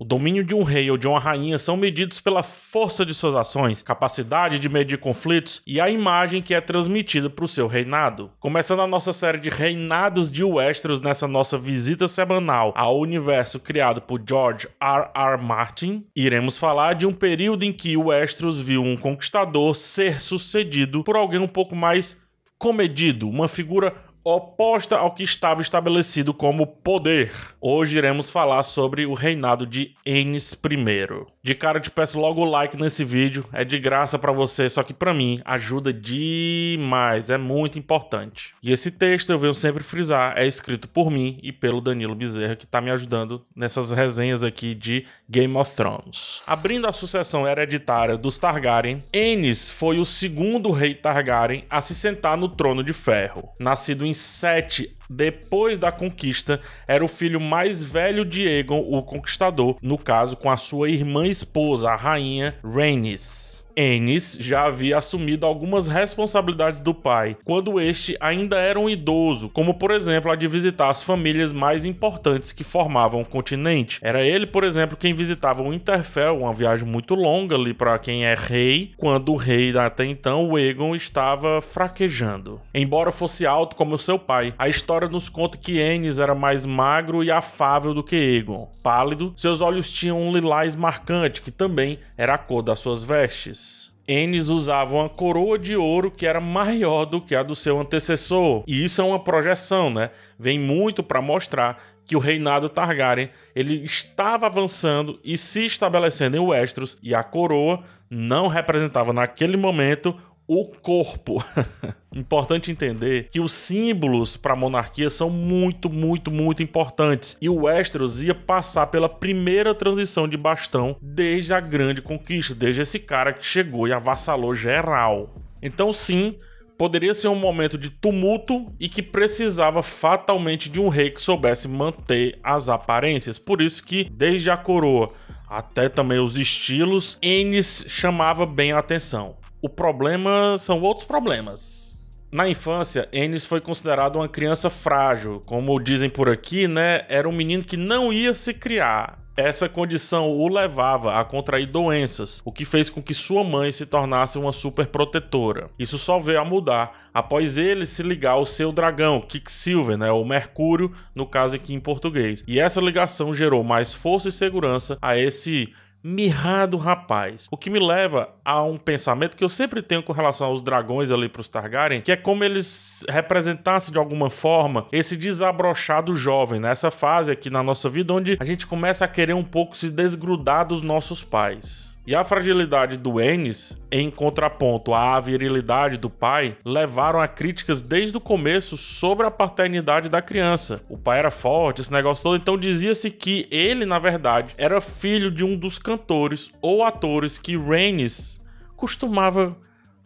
O domínio de um rei ou de uma rainha são medidos pela força de suas ações, capacidade de medir conflitos e a imagem que é transmitida para o seu reinado. Começando a nossa série de reinados de Westeros nessa nossa visita semanal ao universo criado por George R. R. Martin, iremos falar de um período em que Westeros viu um conquistador ser sucedido por alguém um pouco mais comedido, uma figura oposta ao que estava estabelecido como poder. Hoje iremos falar sobre o reinado de Enes I. De cara te peço logo o like nesse vídeo, é de graça para você, só que para mim ajuda demais, é muito importante. E esse texto eu venho sempre frisar, é escrito por mim e pelo Danilo Bezerra que tá me ajudando nessas resenhas aqui de Game of Thrones. Abrindo a sucessão hereditária dos Targaryen, Enes foi o segundo rei Targaryen a se sentar no trono de ferro. Nascido em em 7 depois da conquista, era o filho mais velho de Egon o Conquistador, no caso com a sua irmã esposa, a rainha Rhaenys. Ennis já havia assumido algumas responsabilidades do pai quando este ainda era um idoso, como por exemplo a de visitar as famílias mais importantes que formavam o continente. Era ele, por exemplo, quem visitava o Interfell, uma viagem muito longa ali para quem é rei, quando o rei até então, o Egon, estava fraquejando. Embora fosse alto como seu pai, a história nos conta que Ennis era mais magro e afável do que Egon. Pálido, seus olhos tinham um lilás marcante, que também era a cor das suas vestes. Enes. Enes usava uma coroa de ouro que era maior do que a do seu antecessor. E isso é uma projeção, né? Vem muito para mostrar que o reinado Targaryen ele estava avançando e se estabelecendo em Westeros e a coroa não representava naquele momento o corpo. Importante entender que os símbolos para a monarquia são muito, muito, muito importantes. E o Westeros ia passar pela primeira transição de bastão desde a grande conquista, desde esse cara que chegou e avassalou geral. Então, sim, poderia ser um momento de tumulto e que precisava fatalmente de um rei que soubesse manter as aparências. Por isso que, desde a coroa até também os estilos, Ennis chamava bem a atenção. O problema são outros problemas. Na infância, Ennis foi considerado uma criança frágil. Como dizem por aqui, né? Era um menino que não ia se criar. Essa condição o levava a contrair doenças, o que fez com que sua mãe se tornasse uma superprotetora. Isso só veio a mudar após ele se ligar ao seu dragão, Quicksilver, né, ou Mercúrio, no caso aqui em português. E essa ligação gerou mais força e segurança a esse mirrado rapaz. O que me leva a um pensamento que eu sempre tenho com relação aos dragões ali para os Targaryen, que é como eles representassem de alguma forma esse desabrochado jovem, nessa né? fase aqui na nossa vida onde a gente começa a querer um pouco se desgrudar dos nossos pais. E a fragilidade do Ennis, em contraponto à virilidade do pai, levaram a críticas desde o começo sobre a paternidade da criança. O pai era forte, esse negócio todo, então dizia-se que ele, na verdade, era filho de um dos cantores ou atores que Rhaenys costumava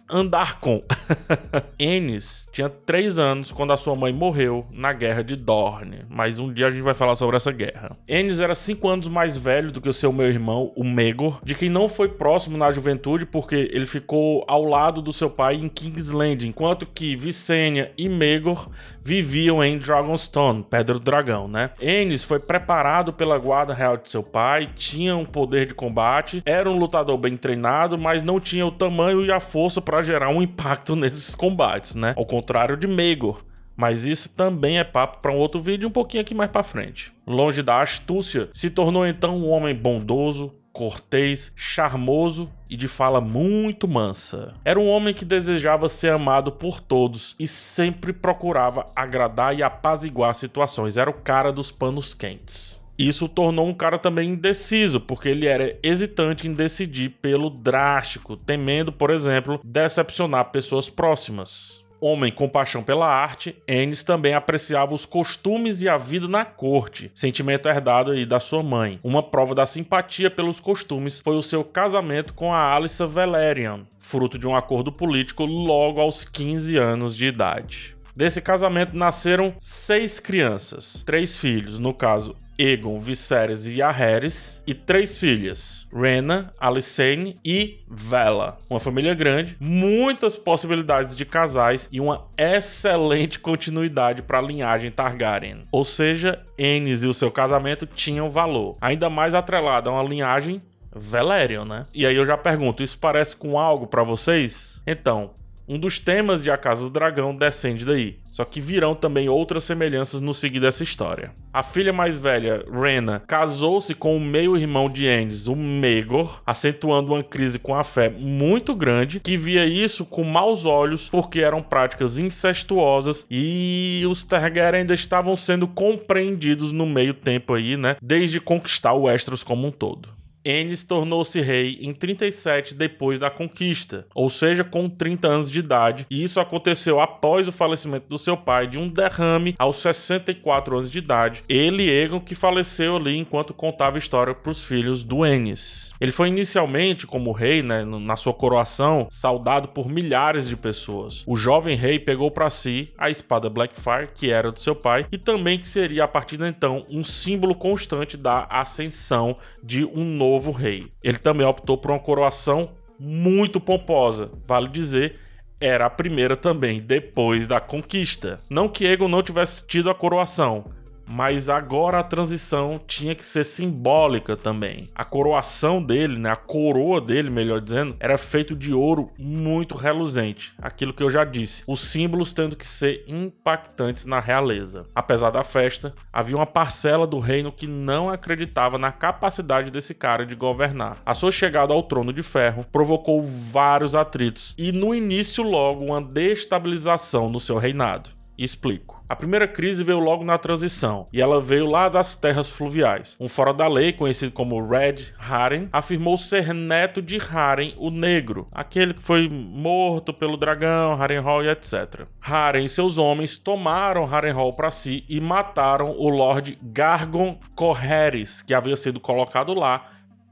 andar com. Ennis tinha 3 anos quando a sua mãe morreu na guerra de Dorne, mas um dia a gente vai falar sobre essa guerra. Ennis era 5 anos mais velho do que o seu meu irmão, o Megor, de quem não foi próximo na juventude porque ele ficou ao lado do seu pai em Kingsland, enquanto que Visenya e Megor viviam em Dragonstone, Pedra do Dragão, né? Ennis foi preparado pela guarda real de seu pai, tinha um poder de combate, era um lutador bem treinado, mas não tinha o tamanho e a força para gerar um impacto nesses combates, né? Ao contrário de Maegor, mas isso também é papo para um outro vídeo um pouquinho aqui mais para frente. Longe da astúcia, se tornou então um homem bondoso, cortês, charmoso e de fala muito mansa. Era um homem que desejava ser amado por todos e sempre procurava agradar e apaziguar situações. Era o cara dos panos quentes. Isso o tornou um cara também indeciso, porque ele era hesitante em decidir pelo drástico, temendo, por exemplo, decepcionar pessoas próximas. Homem com paixão pela arte, Ennis também apreciava os costumes e a vida na corte, sentimento herdado aí da sua mãe. Uma prova da simpatia pelos costumes foi o seu casamento com a Alissa Valerian, fruto de um acordo político logo aos 15 anos de idade. Desse casamento nasceram seis crianças, três filhos, no caso Egon, Viserys e Aheres, e três filhas, Rena, Alicene e Vela. Uma família grande, muitas possibilidades de casais e uma excelente continuidade para a linhagem Targaryen. Ou seja, Enes e o seu casamento tinham valor, ainda mais atrelada a uma linhagem Velério, né? E aí eu já pergunto, isso parece com algo para vocês? Então, um dos temas de A Casa do Dragão descende daí, só que virão também outras semelhanças no seguir dessa história. A filha mais velha, Rena, casou-se com o meio-irmão de Ennis, o Megor, acentuando uma crise com a fé muito grande, que via isso com maus olhos porque eram práticas incestuosas e os Targaryen ainda estavam sendo compreendidos no meio tempo aí, né, desde conquistar o Westeros como um todo. Enes tornou-se rei em 37 depois da conquista, ou seja, com 30 anos de idade, e isso aconteceu após o falecimento do seu pai de um derrame aos 64 anos de idade. Ele, Egon, que faleceu ali enquanto contava história para os filhos do Enes. Ele foi inicialmente, como rei, né, na sua coroação, saudado por milhares de pessoas. O jovem rei pegou para si a espada Blackfire, que era do seu pai, e também que seria a partir de então um símbolo constante da ascensão de um novo novo rei. Ele também optou por uma coroação muito pomposa, vale dizer, era a primeira também depois da conquista. Não que Egon não tivesse tido a coroação, mas agora a transição tinha que ser simbólica também. A coroação dele, né, a coroa dele, melhor dizendo, era feito de ouro muito reluzente, aquilo que eu já disse. Os símbolos tendo que ser impactantes na realeza. Apesar da festa, havia uma parcela do reino que não acreditava na capacidade desse cara de governar. A sua chegada ao trono de ferro provocou vários atritos e no início logo uma destabilização no seu reinado. Explico. A primeira crise veio logo na transição, e ela veio lá das terras fluviais. Um fora da lei, conhecido como Red Haren, afirmou ser neto de Haren o Negro, aquele que foi morto pelo dragão, Hall e etc. Haren e seus homens tomaram Hall para si e mataram o Lord Gargon Corheres, que havia sido colocado lá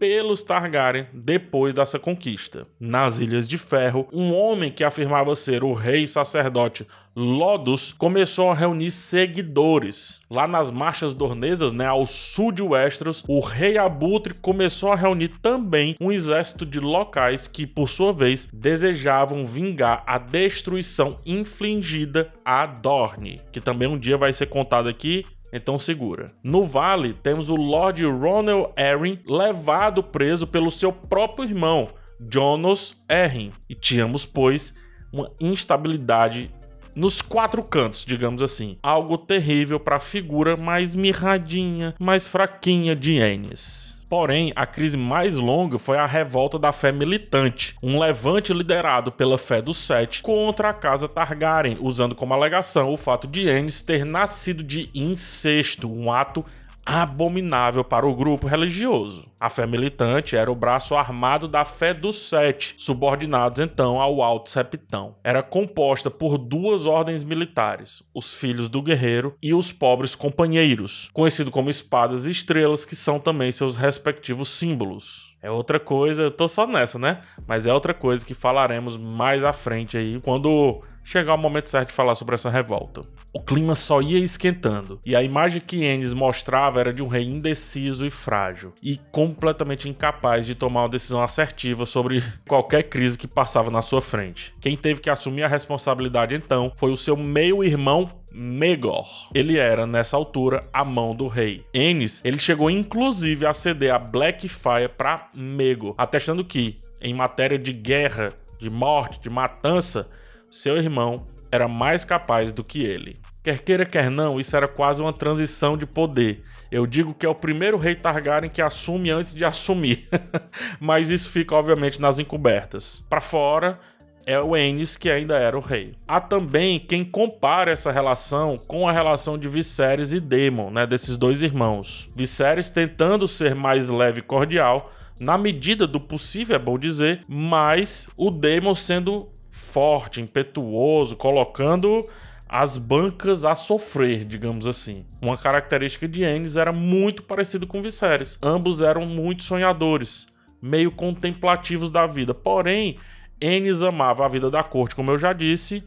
pelos Targaryen depois dessa conquista. Nas Ilhas de Ferro, um homem que afirmava ser o rei sacerdote Lodos começou a reunir seguidores. Lá nas marchas dornesas, né, ao sul de Westeros, o rei Abutre começou a reunir também um exército de locais que, por sua vez, desejavam vingar a destruição infligida a Dorne, que também um dia vai ser contado aqui então segura. No vale, temos o Lord Ronald Arryn levado preso pelo seu próprio irmão, Jonas Arryn. E tínhamos, pois, uma instabilidade nos quatro cantos, digamos assim. Algo terrível para a figura mais mirradinha, mais fraquinha de Ennis. Porém, a crise mais longa foi a revolta da fé militante, um levante liderado pela fé dos Sete contra a casa Targaryen, usando como alegação o fato de Aenys ter nascido de incesto, um ato abominável para o grupo religioso. A fé militante era o braço armado da fé dos sete, subordinados então ao alto septão. Era composta por duas ordens militares, os filhos do guerreiro e os pobres companheiros, conhecido como espadas e estrelas, que são também seus respectivos símbolos. É outra coisa, eu tô só nessa, né? Mas é outra coisa que falaremos mais à frente aí, quando chegar o momento certo de falar sobre essa revolta. O clima só ia esquentando, e a imagem que Ennis mostrava era de um rei indeciso e frágil, e completamente incapaz de tomar uma decisão assertiva sobre qualquer crise que passava na sua frente. Quem teve que assumir a responsabilidade então foi o seu meio-irmão Megor. Ele era, nessa altura, a mão do rei. Ennis, ele chegou inclusive a ceder a Blackfire para Megor, atestando que, em matéria de guerra, de morte, de matança, seu irmão era mais capaz do que ele. Quer queira, quer não, isso era quase uma transição de poder. Eu digo que é o primeiro rei Targaryen que assume antes de assumir. Mas isso fica, obviamente, nas encobertas. Para fora, é o Ennis que ainda era o rei. Há também quem compara essa relação com a relação de Viserys e Daemon, né, desses dois irmãos. Viserys tentando ser mais leve e cordial, na medida do possível, é bom dizer, mas o Daemon sendo forte, impetuoso, colocando as bancas a sofrer, digamos assim. Uma característica de Ennis era muito parecido com Viserys. Ambos eram muito sonhadores, meio contemplativos da vida. Porém, Ennis amava a vida da corte, como eu já disse,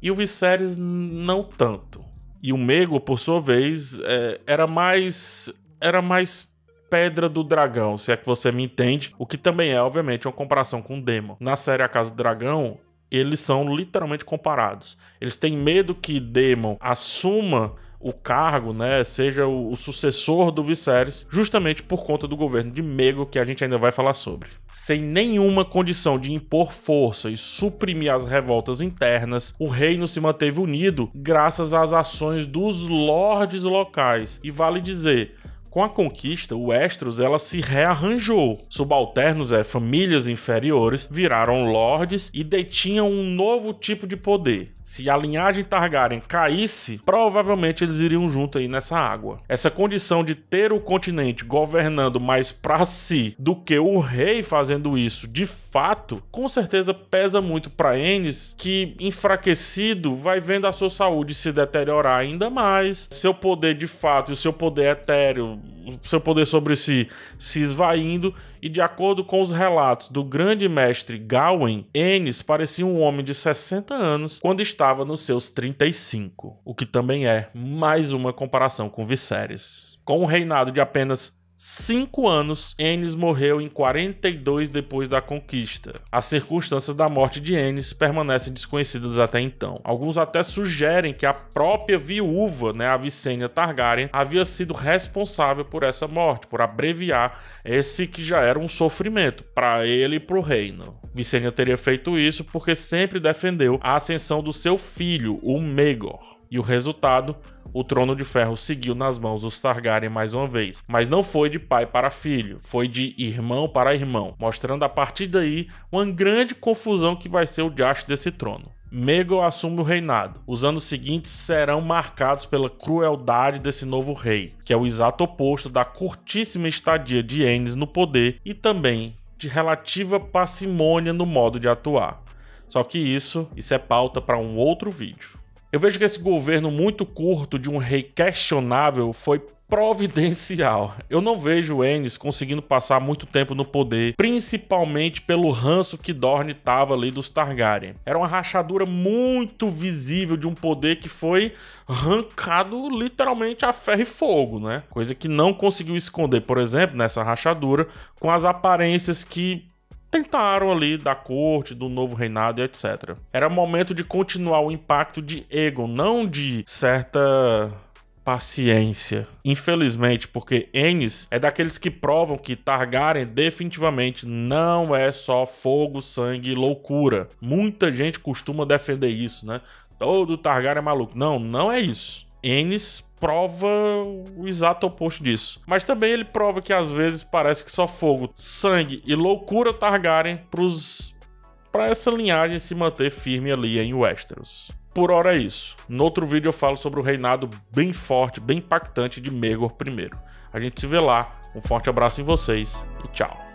e o Viserys não tanto. E o Mego, por sua vez, é, era mais era mais Pedra do Dragão, se é que você me entende, o que também é, obviamente, uma comparação com o Demo. Na série A Casa do Dragão, eles são literalmente comparados. Eles têm medo que Demon assuma o cargo, né, seja o, o, sucessor do Viserys, justamente por conta do governo de Mego que a gente ainda vai falar sobre. Sem nenhuma condição de impor força e suprimir as revoltas internas, o reino se manteve unido graças às ações dos lordes locais. E vale dizer, com a conquista, o Estros ela se rearranjou. Subalternos, é, famílias inferiores, viraram lordes e detinham um novo tipo de poder, se a linhagem Targaryen caísse, provavelmente eles iriam junto aí nessa água. Essa condição de ter o continente governando mais para si do que o rei fazendo isso, de fato, com certeza pesa muito para Enes, que enfraquecido vai vendo a sua saúde se deteriorar ainda mais, seu poder de fato e o seu poder etéreo seu poder sobre si se esvaindo, e de acordo com os relatos do grande mestre Gawain, Ennis parecia um homem de 60 anos quando estava nos seus 35, o que também é mais uma comparação com Viserys. Com um reinado de apenas cinco anos, Ennis morreu em 42 depois da conquista. As circunstâncias da morte de Ennis permanecem desconhecidas até então. Alguns até sugerem que a própria viúva, né, a Vicênia Targaryen, havia sido responsável por essa morte, por abreviar esse que já era um sofrimento para ele e para o reino. Vicênia teria feito isso porque sempre defendeu a ascensão do seu filho, o Megor. E o resultado o Trono de Ferro seguiu nas mãos dos Targaryen mais uma vez, mas não foi de pai para filho, foi de irmão para irmão, mostrando a partir daí uma grande confusão que vai ser o diacho desse trono. Megal assume o reinado. Os anos seguintes serão marcados pela crueldade desse novo rei, que é o exato oposto da curtíssima estadia de Aenys no poder e também de relativa parcimônia no modo de atuar. Só que isso, isso é pauta para um outro vídeo. Eu vejo que esse governo muito curto de um rei questionável foi providencial. Eu não vejo o Enes conseguindo passar muito tempo no poder, principalmente pelo ranço que Dorne tava ali dos Targaryen. Era uma rachadura muito visível de um poder que foi arrancado literalmente a ferro e fogo, né? Coisa que não conseguiu esconder, por exemplo, nessa rachadura, com as aparências que tentaram ali da corte, do novo reinado e etc. Era momento de continuar o impacto de Egon, não de certa paciência. Infelizmente, porque Ennis é daqueles que provam que Targaryen definitivamente não é só fogo, sangue e loucura. Muita gente costuma defender isso, né? Todo Targaryen é maluco. Não, não é isso. Ennis prova o exato oposto disso. Mas também ele prova que às vezes parece que só fogo, sangue e loucura Targaryen pros para essa linhagem se manter firme ali em Westeros. Por hora é isso. No outro vídeo eu falo sobre o reinado bem forte, bem impactante de Megor I. A gente se vê lá. Um forte abraço em vocês e tchau.